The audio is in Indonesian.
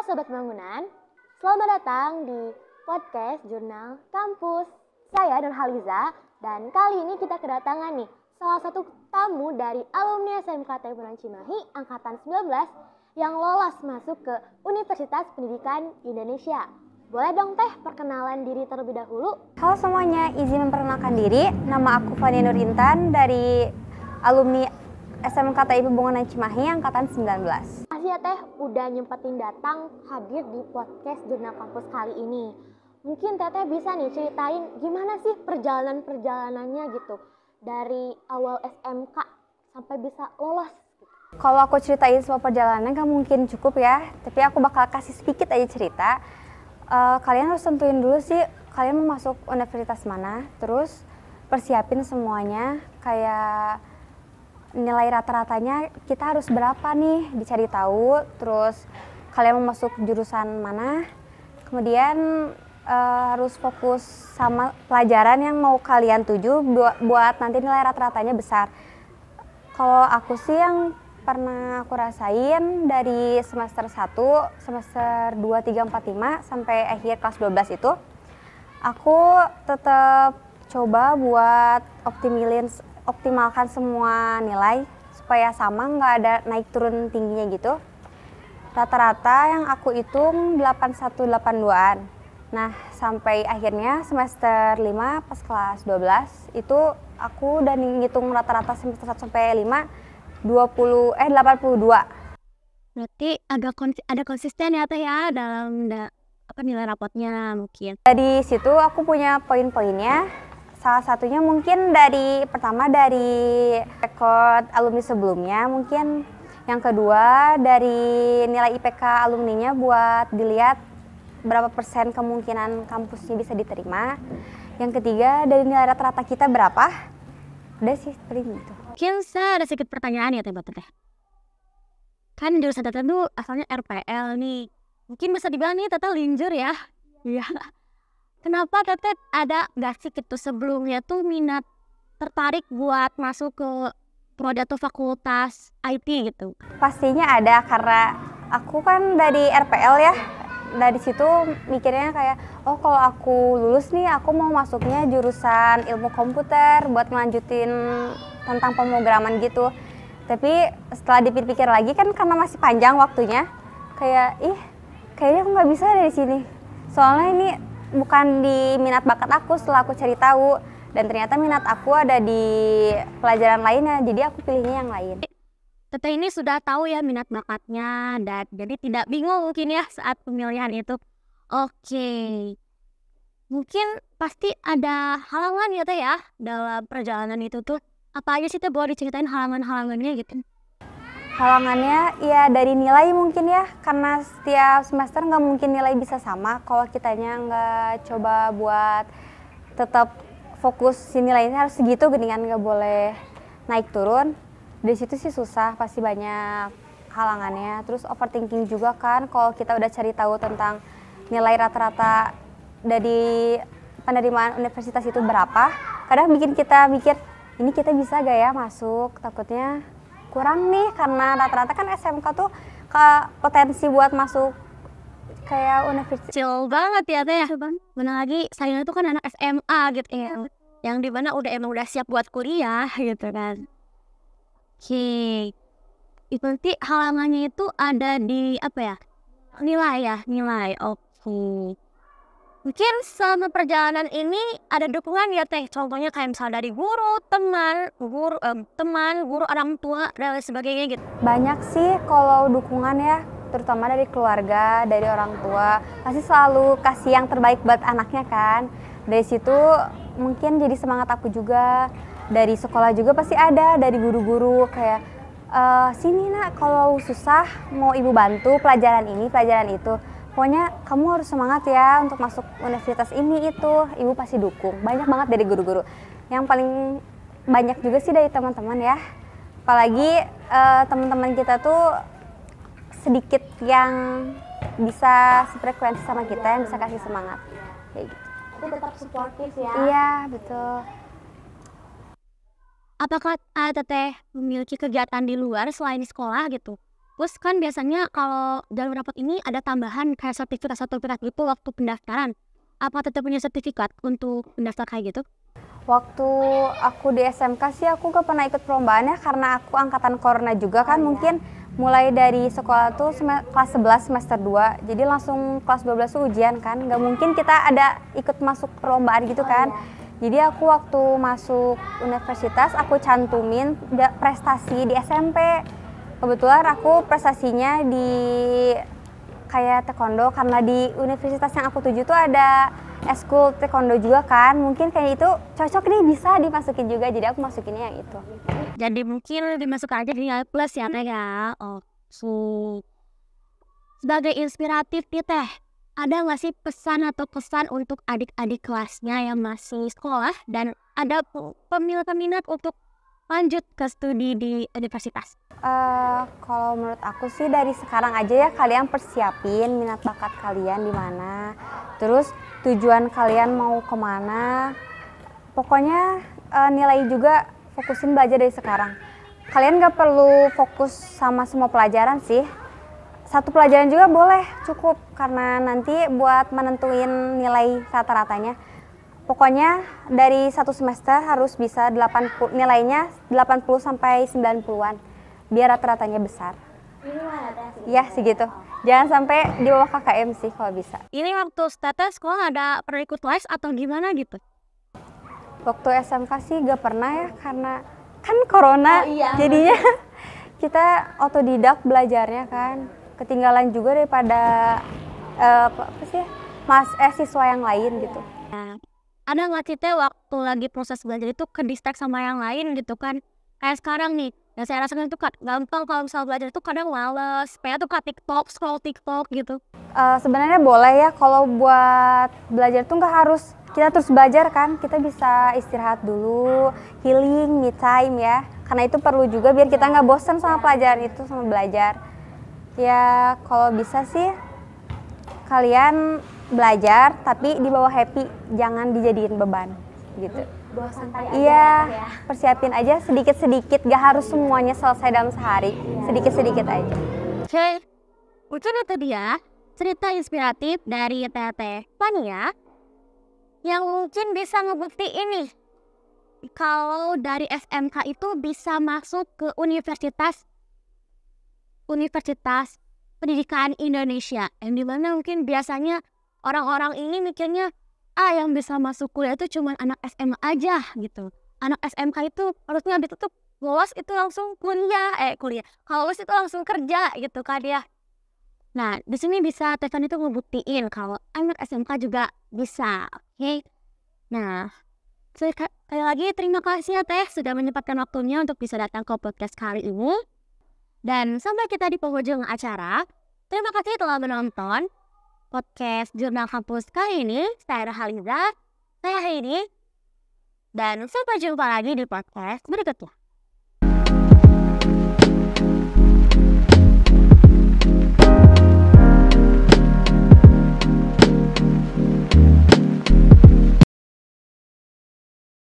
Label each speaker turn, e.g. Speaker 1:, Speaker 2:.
Speaker 1: Sobat Bangunan, selamat datang di podcast Jurnal Kampus. Saya Nurhaliza dan kali ini kita kedatangan nih salah satu tamu dari alumni SMK Tebunan Cimahi Angkatan 19 yang lolos masuk ke Universitas Pendidikan Indonesia. Boleh dong teh perkenalan diri terlebih dahulu? Halo semuanya,
Speaker 2: izin memperkenalkan diri. Nama aku Fani Nurintan dari alumni SMK TI Cimahi Angkatan 19.
Speaker 1: Makasih ya Teh udah nyempetin datang hadir di podcast Jurnal Kampus kali ini. Mungkin Teteh bisa nih ceritain gimana sih perjalanan-perjalanannya gitu dari awal SMK sampai bisa lolos. Gitu.
Speaker 2: Kalau aku ceritain semua perjalanan kan mungkin cukup ya, tapi
Speaker 1: aku bakal kasih
Speaker 2: sedikit aja cerita. Uh, kalian harus tentuin dulu sih kalian mau masuk universitas mana, terus persiapin semuanya kayak nilai rata-ratanya kita harus berapa nih dicari tahu terus kalian mau masuk jurusan mana kemudian uh, harus fokus sama pelajaran yang mau kalian tuju buat, buat nanti nilai rata-ratanya besar kalau aku sih yang pernah aku rasain dari semester 1 semester 2, 3, 4, 5 sampai akhir kelas 12 itu aku tetap coba buat optimilis optimalkan semua nilai supaya sama nggak ada naik turun tingginya gitu rata-rata yang aku hitung 8182-an nah sampai akhirnya semester 5 pas kelas 12 itu aku udah ngitung rata-rata semester 1 sampai 5
Speaker 1: 20 eh 82 berarti agak kons ada konsisten ya teh ya dalam da apa nilai rapotnya mungkin
Speaker 2: dari situ aku punya poin-poinnya Salah satunya mungkin dari pertama dari rekod alumni sebelumnya mungkin yang kedua dari nilai IPK alumninya buat dilihat berapa persen kemungkinan kampusnya bisa diterima. Yang ketiga dari nilai rata-rata kita berapa? Udah sih paling itu
Speaker 1: Mungkin saya ada sedikit pertanyaan ya teh teh. Kan jurusan teteh itu asalnya RPL nih. Mungkin bisa dibilang nih teteh linjur ya. Iya kenapa Tetet ada gak sih gitu sebelumnya tuh minat tertarik buat masuk ke prodi atau fakultas IT gitu? Pastinya ada karena aku kan dari RPL ya.
Speaker 2: Dari situ mikirnya kayak, oh kalau aku lulus nih aku mau masuknya jurusan ilmu komputer buat melanjutin tentang pemrograman gitu. Tapi setelah dipikir-pikir lagi kan karena masih panjang waktunya, kayak ih kayaknya aku nggak bisa dari sini. Soalnya ini bukan di minat bakat aku setelah aku cari tahu dan ternyata minat aku ada di pelajaran lainnya jadi aku pilihnya yang lain
Speaker 1: Teteh ini sudah tahu ya minat bakatnya dan jadi tidak bingung mungkin ya saat pemilihan itu oke mungkin pasti ada halangan ya Teh ya dalam perjalanan itu tuh apa aja sih Teh boleh diceritain halangan-halangannya gitu halangannya ya dari nilai mungkin ya karena setiap semester nggak
Speaker 2: mungkin nilai bisa sama kalau kitanya nggak coba buat tetap fokus si ini harus segitu gini nggak boleh naik turun dari situ sih susah pasti banyak halangannya terus overthinking juga kan kalau kita udah cari tahu tentang nilai rata-rata dari penerimaan universitas itu berapa kadang bikin kita mikir ini kita bisa gak ya masuk takutnya
Speaker 1: kurang nih karena rata-rata kan SMK tuh ke potensi buat masuk kayak universitas kecil banget ya teh benar lagi saya itu kan anak SMA gitu ya iya. yang dimana udah emang udah siap buat kuliah gitu kan oke okay. itu nanti halangannya itu ada di apa ya nilai ya nilai oke okay mungkin selama perjalanan ini ada dukungan ya teh contohnya kayak misalnya dari guru teman guru eh, teman guru orang tua dan lain sebagainya gitu banyak
Speaker 2: sih kalau dukungan ya terutama dari keluarga dari orang tua pasti selalu kasih yang terbaik buat anaknya kan dari situ mungkin jadi semangat aku juga dari sekolah juga pasti ada dari guru-guru kayak e, sini nak kalau susah mau ibu bantu pelajaran ini pelajaran itu pokoknya kamu harus semangat ya untuk masuk universitas ini itu ibu pasti dukung banyak banget dari guru-guru yang paling banyak juga sih dari teman-teman ya apalagi uh, teman-teman kita tuh sedikit yang bisa
Speaker 1: sefrekuensi sama kita yang bisa kasih semangat kayak gitu tapi tetap supportif ya iya betul apakah uh, teteh memiliki kegiatan di luar selain sekolah gitu Terus kan biasanya kalau dalam rapat ini ada tambahan kayak sertifikat-sertifikat gitu waktu pendaftaran. Apa tetap punya sertifikat untuk pendaftar kayak gitu?
Speaker 2: Waktu aku di SMK sih aku gak pernah ikut perlombaan ya karena aku angkatan corona juga kan oh, iya. mungkin ya. mulai dari sekolah tuh kelas 11 semester 2 jadi langsung kelas 12 tuh ujian kan gak mungkin kita ada ikut masuk perlombaan gitu oh kan oh, ya. Jadi aku waktu masuk universitas aku cantumin prestasi di SMP kebetulan aku prestasinya di kayak taekwondo karena di universitas yang aku tuju tuh ada eskul taekwondo juga kan mungkin kayak itu cocok nih bisa dimasukin juga jadi aku masukinnya yang itu
Speaker 1: jadi mungkin dimasuk aja di plus ya teh ya oh so. sebagai inspiratif nih teh ada nggak sih pesan atau kesan untuk adik-adik kelasnya yang masih sekolah dan ada pemilih peminat untuk lanjut ke studi di universitas?
Speaker 2: Uh, kalau menurut aku sih dari sekarang aja ya kalian persiapin minat bakat kalian di mana, terus tujuan kalian mau kemana. Pokoknya uh, nilai juga fokusin belajar dari sekarang. Kalian gak perlu fokus sama semua pelajaran sih. Satu pelajaran juga boleh cukup karena nanti buat menentuin nilai rata-ratanya pokoknya dari satu semester harus bisa 80 nilainya 80 sampai 90-an biar rata-ratanya besar.
Speaker 1: Ini Ya
Speaker 2: segitu. Jangan sampai di bawah KKM sih kalau bisa.
Speaker 1: Ini waktu status kok ada perikut les atau gimana gitu?
Speaker 2: Waktu SMK sih gak pernah ya karena kan corona oh, iya. jadinya kita otodidak belajarnya kan. Ketinggalan juga daripada
Speaker 1: uh, apa sih ya, Mas eh siswa yang lain gitu. Iya. Nah, ada nggak sih waktu lagi proses belajar itu ke distract sama yang lain gitu kan? Kayak sekarang nih, yang saya rasakan itu gampang kalau misalnya belajar itu kadang males kayak tuh ke TikTok scroll TikTok gitu uh,
Speaker 2: sebenarnya boleh ya kalau buat belajar tuh nggak harus kita terus belajar kan kita bisa istirahat dulu healing me time ya karena itu perlu juga biar kita nggak bosan sama pelajaran itu sama belajar ya kalau bisa sih kalian belajar tapi di bawah happy jangan dijadiin beban gitu
Speaker 1: bawa santai iya, aja iya
Speaker 2: persiapin aja sedikit sedikit gak harus semuanya selesai dalam
Speaker 1: sehari iya. sedikit sedikit sedikit aja oke okay. itu itu dia cerita inspiratif dari Tete Pania yang mungkin bisa ngebukti ini kalau dari SMK itu bisa masuk ke universitas Universitas Pendidikan Indonesia yang dimana mungkin biasanya orang-orang ini mikirnya ah yang bisa masuk kuliah itu cuma anak SMA aja gitu anak SMK itu harusnya habis itu lolos itu langsung kuliah eh kuliah kalau lulus itu langsung kerja gitu kan dia. nah di sini bisa Tevan itu ngebuktiin kalau anak SMK juga bisa oke okay? nah sekali lagi terima kasih ya Teh sudah menyempatkan waktunya untuk bisa datang ke podcast kali ini dan sampai kita di penghujung acara terima kasih telah menonton podcast Jurnal Kampus kali ini. Saya Haliza, saya Heidi, dan sampai jumpa lagi di podcast berikutnya.